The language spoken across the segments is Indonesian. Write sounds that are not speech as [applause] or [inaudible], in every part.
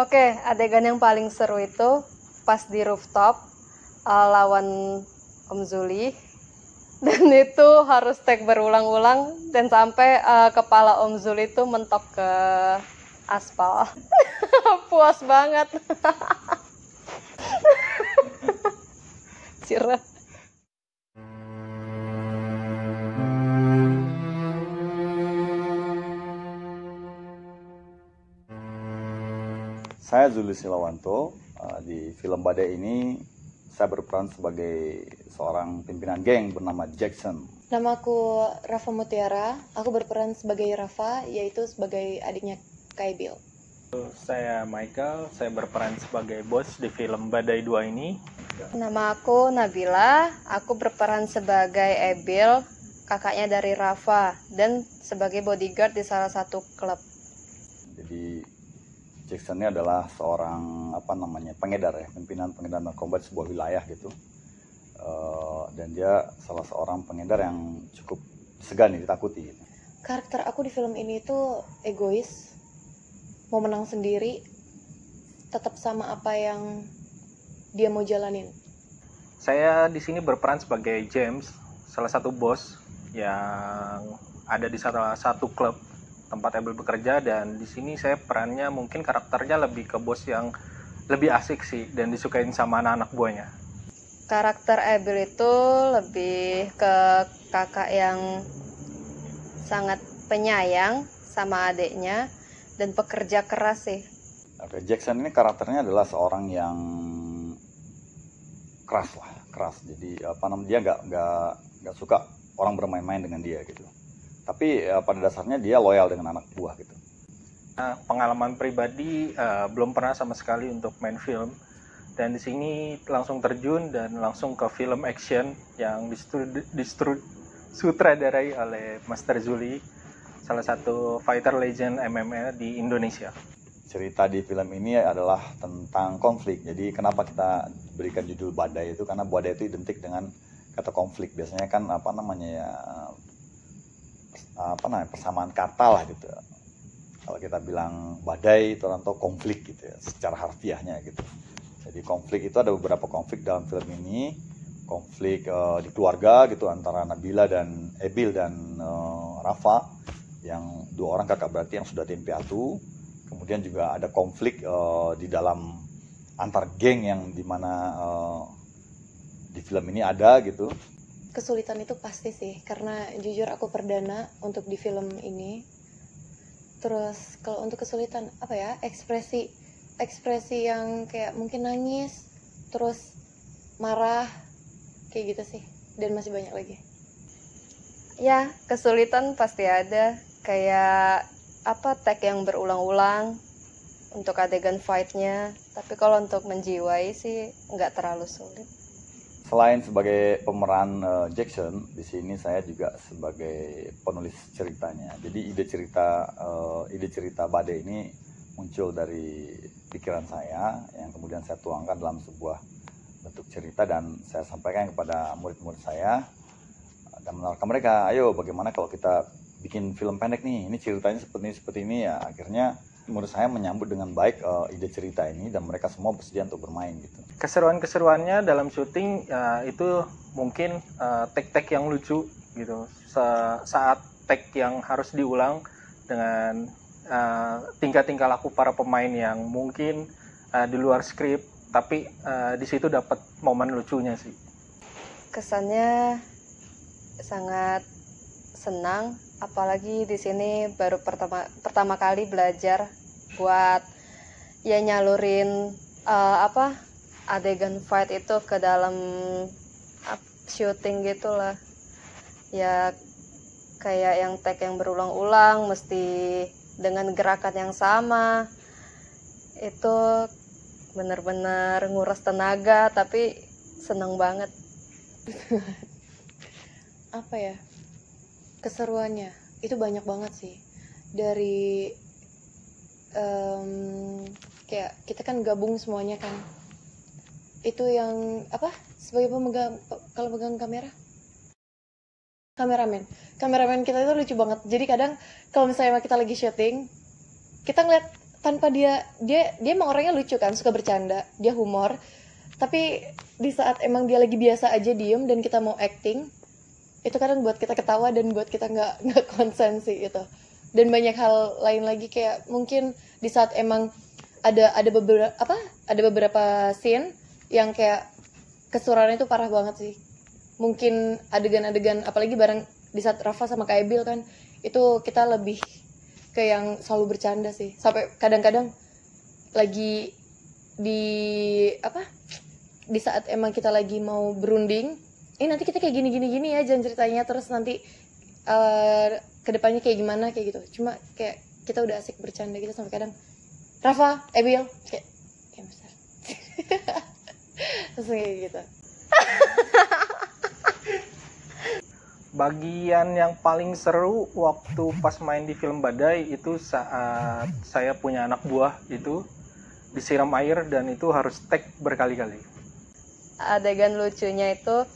Oke, adegan yang paling seru itu pas di rooftop uh, lawan Om Zuli [laughs] dan itu harus tag berulang-ulang dan sampai uh, kepala Om Zuli itu mentok ke aspal. [laughs] Puas banget. [laughs] Sirat. Saya Zuli Silawanto eh, Di film Badai ini saya berperan sebagai seorang pimpinan geng bernama Jackson. Namaku Rafa Mutiara. Aku berperan sebagai Rafa, yaitu sebagai adiknya Kai Bill. Saya Michael. Saya berperan sebagai bos di film Badai 2 ini. Nama aku Nabila. Aku berperan sebagai Ebil, kakaknya dari Rafa, dan sebagai bodyguard di salah satu klub. Jackson ini adalah seorang apa namanya pengedar ya, pimpinan pengedar narkoba di sebuah wilayah gitu. Uh, dan dia salah seorang pengedar yang cukup segan ditakuti. Gitu. Karakter aku di film ini itu egois, mau menang sendiri, tetap sama apa yang dia mau jalanin. Saya di sini berperan sebagai James, salah satu bos yang ada di salah satu klub tempat Abel bekerja dan di sini saya perannya mungkin karakternya lebih ke bos yang lebih asik sih dan disukain sama anak-anak buahnya. Karakter Abel itu lebih ke kakak yang sangat penyayang sama adiknya dan pekerja keras sih. Oke, Jackson ini karakternya adalah seorang yang keras lah, keras. Jadi apa namanya dia nggak nggak nggak suka orang bermain-main dengan dia gitu tapi uh, pada dasarnya dia loyal dengan anak buah gitu nah, pengalaman pribadi uh, belum pernah sama sekali untuk main film dan di sini langsung terjun dan langsung ke film action yang disutradarai oleh Master Zuli salah satu fighter legend MMA di Indonesia cerita di film ini adalah tentang konflik. Jadi kenapa kita berikan judul badai itu karena badai itu identik dengan kata konflik. Biasanya kan apa namanya ya apa namanya persamaan kata lah gitu kalau kita bilang badai Toronto konflik gitu ya secara harfiahnya gitu jadi konflik itu ada beberapa konflik dalam film ini konflik uh, di keluarga gitu antara Nabila dan Ebil dan uh, Rafa yang dua orang kakak berarti yang sudah piatu kemudian juga ada konflik uh, di dalam antar geng yang dimana uh, di film ini ada gitu kesulitan itu pasti sih karena jujur aku perdana untuk di film ini terus kalau untuk kesulitan apa ya ekspresi ekspresi yang kayak mungkin nangis terus marah kayak gitu sih dan masih banyak lagi ya kesulitan pasti ada kayak apa tag yang berulang-ulang untuk adegan fightnya tapi kalau untuk menjiwai sih nggak terlalu sulit Selain sebagai pemeran uh, Jackson, di sini saya juga sebagai penulis ceritanya. Jadi ide cerita uh, ide cerita Bade ini muncul dari pikiran saya yang kemudian saya tuangkan dalam sebuah bentuk cerita dan saya sampaikan kepada murid-murid saya dan menawarkan mereka, ayo bagaimana kalau kita bikin film pendek nih, ini ceritanya seperti ini seperti ini ya akhirnya menurut saya menyambut dengan baik uh, ide cerita ini dan mereka semua bersedia untuk bermain gitu. Keseruan-keseruannya dalam syuting uh, itu mungkin uh, eh, tag-tag yang lucu gitu. Se saat tag yang harus diulang dengan tingkat tingkah-tingkah laku para pemain yang mungkin uh, di luar skrip tapi uh, di situ dapat momen lucunya sih. Kesannya sangat senang apalagi di sini baru pertama pertama kali belajar buat ya nyalurin uh, apa adegan fight itu ke dalam shooting syuting gitulah ya kayak yang tag yang berulang-ulang mesti dengan gerakan yang sama itu benar-benar nguras tenaga tapi seneng banget [laughs] apa ya keseruannya itu banyak banget sih dari um, kayak kita kan gabung semuanya kan itu yang apa sebagai pemegang kalau pegang kamera kameramen kameramen kita itu lucu banget jadi kadang kalau misalnya kita lagi syuting kita ngeliat tanpa dia dia dia emang orangnya lucu kan suka bercanda dia humor tapi di saat emang dia lagi biasa aja diem dan kita mau acting itu kadang buat kita ketawa dan buat kita nggak nggak konsen sih itu dan banyak hal lain lagi kayak mungkin di saat emang ada ada beberapa apa ada beberapa scene yang kayak kesurannya itu parah banget sih mungkin adegan-adegan apalagi bareng di saat Rafa sama Kak Ebil kan itu kita lebih ke yang selalu bercanda sih sampai kadang-kadang lagi di apa di saat emang kita lagi mau berunding ini eh, nanti kita kayak gini gini gini ya jangan ceritanya terus nanti uh, kedepannya kayak gimana kayak gitu cuma kayak kita udah asik bercanda gitu sampai kadang Rafa Ebil kayak kayak besar langsung kayak gitu [laughs] bagian yang paling seru waktu pas main di film Badai itu saat saya punya anak buah itu disiram air dan itu harus tag berkali-kali. Adegan lucunya itu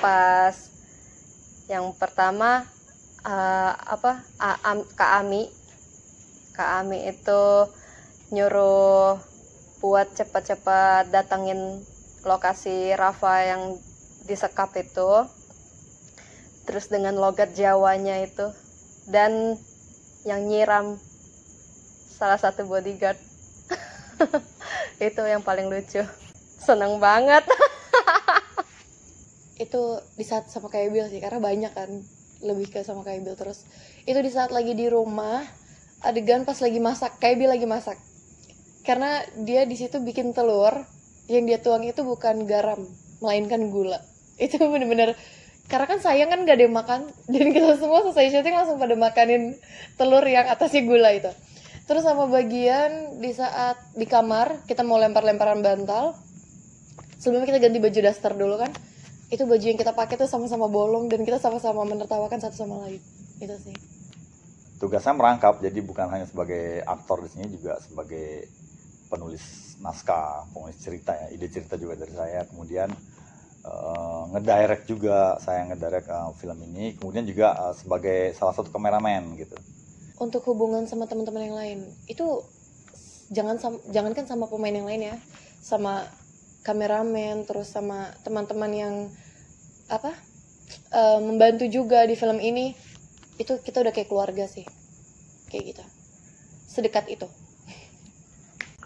pas yang pertama uh, apa Kak Ami Kak Ami itu nyuruh buat cepat-cepat datengin lokasi Rafa yang disekap itu terus dengan logat Jawanya itu dan yang nyiram salah satu bodyguard [laughs] itu yang paling lucu seneng banget [laughs] itu di saat sama kayak Bill sih karena banyak kan lebih ke sama kayak Kaibil terus itu di saat lagi di rumah adegan pas lagi masak kayak Kaibil lagi masak karena dia di situ bikin telur yang dia tuang itu bukan garam melainkan gula [laughs] itu bener-bener karena kan sayang kan gak ada yang makan [laughs] jadi kita semua selesai syuting langsung pada makanin telur yang atasnya gula itu terus sama bagian di saat di kamar kita mau lempar-lemparan bantal sebelumnya kita ganti baju daster dulu kan itu baju yang kita pakai tuh sama-sama bolong dan kita sama-sama menertawakan satu sama lain itu sih tugasnya merangkap jadi bukan hanya sebagai aktor di sini juga sebagai penulis naskah penulis cerita ya ide cerita juga dari saya kemudian uh, ngedirect juga saya ngedirect uh, film ini kemudian juga uh, sebagai salah satu kameramen gitu untuk hubungan sama teman-teman yang lain itu jangan sam jangankan sama pemain yang lain ya sama kameramen terus sama teman-teman yang apa uh, membantu juga di film ini itu kita udah kayak keluarga sih kayak gitu sedekat itu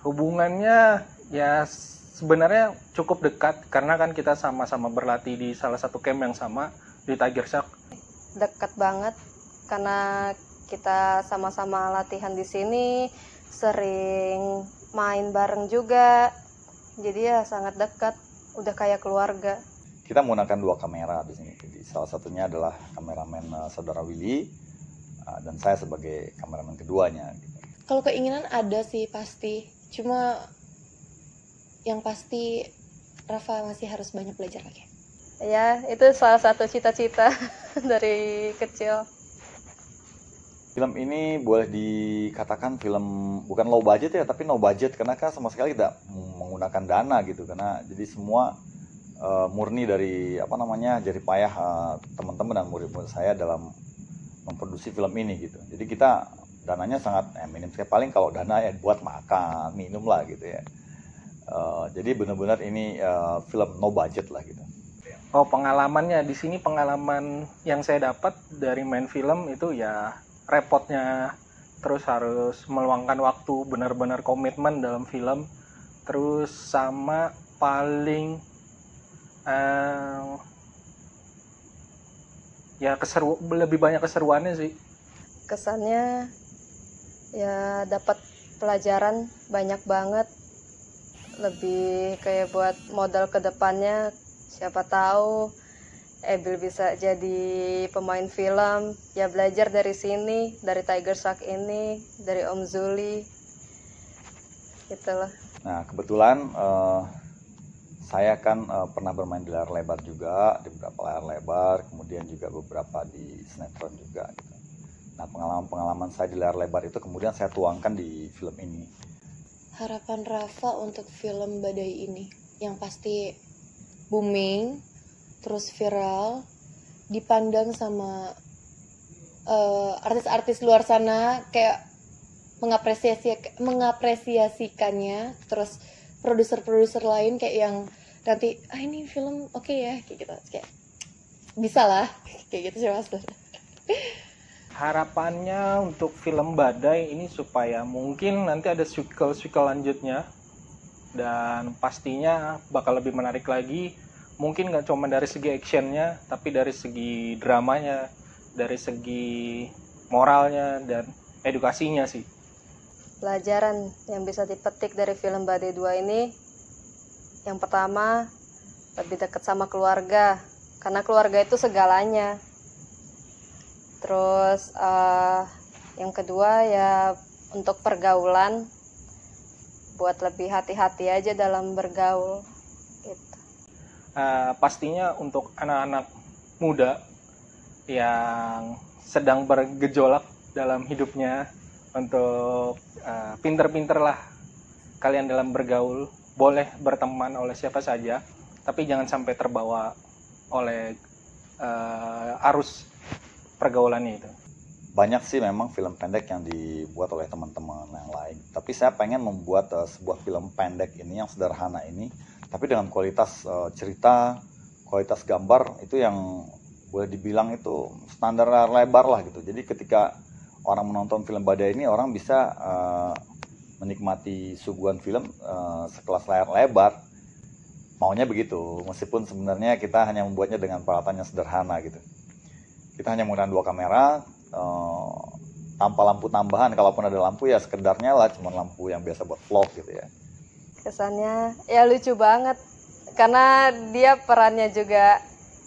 hubungannya ya sebenarnya cukup dekat karena kan kita sama-sama berlatih di salah satu camp yang sama di Tiger Shark dekat banget karena kita sama-sama latihan di sini sering main bareng juga jadi ya sangat dekat udah kayak keluarga kita menggunakan dua kamera di sini jadi salah satunya adalah kameramen eh, saudara Willy eh, dan saya sebagai kameramen keduanya gitu. kalau keinginan ada sih pasti cuma yang pasti Rafa masih harus banyak belajar lagi ya itu salah satu cita-cita [laughs] dari kecil Film ini boleh dikatakan film bukan low budget ya, tapi no budget karena kan sama sekali tidak menggunakan dana gitu karena jadi semua uh, murni dari apa namanya jadi payah uh, teman-teman dan murid-murid saya dalam memproduksi film ini gitu. Jadi kita dananya sangat eh, minim sekali. Paling kalau dana ya buat makan, minum lah gitu ya. Uh, jadi benar-benar ini uh, film no budget lah gitu. Oh pengalamannya di sini pengalaman yang saya dapat dari main film itu ya repotnya terus harus meluangkan waktu benar-benar komitmen dalam film terus sama paling uh, ya keseru lebih banyak keseruannya sih kesannya ya dapat pelajaran banyak banget lebih kayak buat modal kedepannya siapa tahu Ebil eh, bisa jadi pemain film ya belajar dari sini dari Tiger Shark ini dari Om Zuli gitu Nah, kebetulan uh, saya kan uh, pernah bermain di layar lebar juga, di beberapa layar lebar, kemudian juga beberapa di sinetron juga. Gitu. Nah, pengalaman-pengalaman saya di layar lebar itu kemudian saya tuangkan di film ini. Harapan Rafa untuk film Badai ini yang pasti booming, terus viral, dipandang sama eh, artis-artis uh, luar sana kayak mengapresiasi mengapresiasikannya terus produser-produser lain kayak yang nanti ah ini film oke okay ya kayak gitu kayak bisa lah [laughs] kayak gitu sih mas harapannya untuk film Badai ini supaya mungkin nanti ada sequel-sequel lanjutnya dan pastinya bakal lebih menarik lagi mungkin nggak cuma dari segi actionnya tapi dari segi dramanya dari segi moralnya dan edukasinya sih pelajaran yang bisa dipetik dari film Badai 2 ini yang pertama lebih dekat sama keluarga karena keluarga itu segalanya terus uh, yang kedua ya untuk pergaulan buat lebih hati-hati aja dalam bergaul gitu. Uh, pastinya untuk anak-anak muda yang sedang bergejolak dalam hidupnya untuk eh, pinter pinter lah kalian dalam bergaul boleh berteman oleh siapa saja tapi jangan sampai terbawa oleh uh, arus pergaulannya itu banyak sih memang film pendek yang dibuat oleh teman-teman yang lain tapi saya pengen membuat uh, sebuah film pendek ini yang sederhana ini tapi dengan kualitas uh, cerita kualitas gambar itu yang boleh dibilang itu standar lebar lah gitu jadi ketika orang menonton film badai ini orang bisa uh, menikmati suguhan film uh, sekelas layar lebar maunya begitu meskipun sebenarnya kita hanya membuatnya dengan peralatan yang sederhana gitu kita hanya menggunakan dua kamera uh, tanpa lampu tambahan kalaupun ada lampu ya sekedarnya lah cuma lampu yang biasa buat vlog gitu ya kesannya ya lucu banget karena dia perannya juga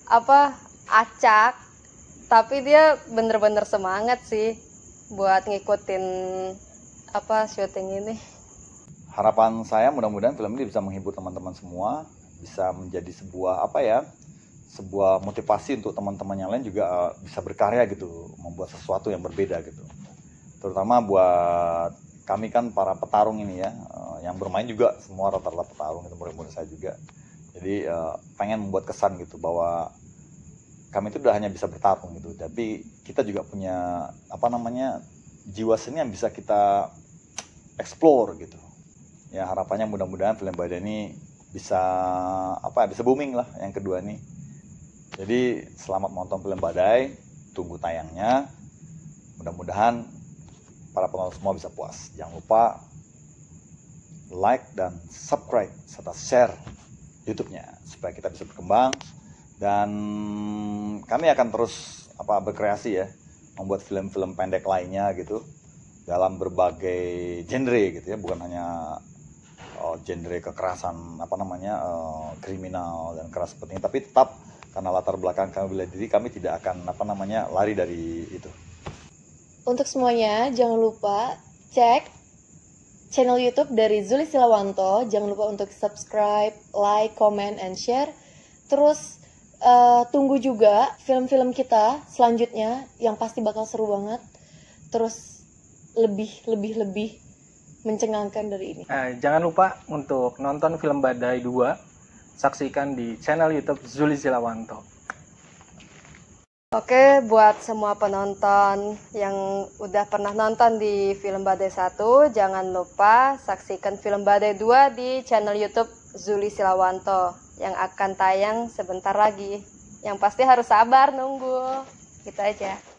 apa acak tapi dia bener-bener semangat sih buat ngikutin apa syuting ini. Harapan saya mudah-mudahan film ini bisa menghibur teman-teman semua, bisa menjadi sebuah apa ya, sebuah motivasi untuk teman-teman yang lain juga eh, bisa berkarya gitu, membuat sesuatu yang berbeda gitu. Terutama buat kami kan para petarung ini ya, eh, yang bermain juga semua rata-rata petarung itu murid-murid saya juga. Jadi eh, pengen membuat kesan gitu bahwa kami itu udah hanya bisa bertarung gitu tapi kita juga punya apa namanya jiwa seni yang bisa kita explore gitu ya harapannya mudah-mudahan film badan ini bisa apa bisa booming lah yang kedua nih jadi selamat menonton film Badai tunggu tayangnya mudah-mudahan para penonton semua bisa puas jangan lupa like dan subscribe serta share YouTube-nya supaya kita bisa berkembang dan kami akan terus apa berkreasi ya membuat film-film pendek lainnya gitu dalam berbagai genre gitu ya bukan hanya uh, genre kekerasan apa namanya uh, kriminal dan keras seperti ini tapi tetap karena latar belakang kami bela diri kami tidak akan apa namanya lari dari itu. Untuk semuanya jangan lupa cek channel YouTube dari Zuli Silawanto. Jangan lupa untuk subscribe, like, comment, and share. Terus uh, tunggu juga film-film kita selanjutnya yang pasti bakal seru banget terus lebih lebih lebih mencengangkan dari ini uh, jangan lupa untuk nonton film Badai 2 saksikan di channel YouTube Zuli Silawanto Oke, buat semua penonton yang udah pernah nonton di film Badai 1, jangan lupa saksikan film Badai 2 di channel YouTube Zuli Silawanto yang akan tayang sebentar lagi. Yang pasti harus sabar nunggu. Gitu aja.